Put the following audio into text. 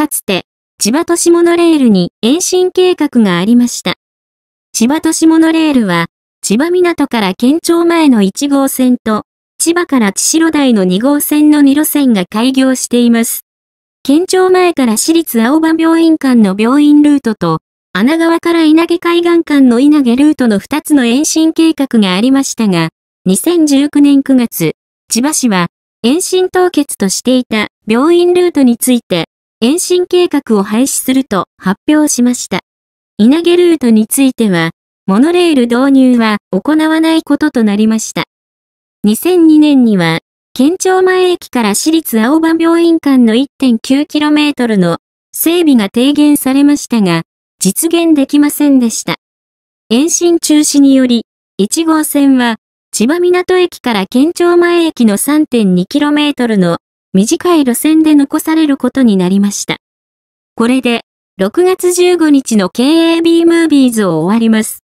かつて、千葉都市モノレールに延伸計画がありました。千葉都市モノレールは、千葉港から県庁前の1号線と、千葉から千代台の2号線の2路線が開業しています。県庁前から私立青葉病院間の病院ルートと、穴川から稲毛海岸間の稲毛ルートの2つの延伸計画がありましたが、2019年9月、千葉市は、延伸凍結としていた病院ルートについて、延伸計画を廃止すると発表しました。稲毛ルートについては、モノレール導入は行わないこととなりました。2002年には、県庁前駅から市立青葉病院間の 1.9km の整備が提言されましたが、実現できませんでした。延伸中止により、1号線は千葉港駅から県庁前駅の 3.2km の短い路線で残されることになりました。これで、6月15日の KAB ムービーズを終わります。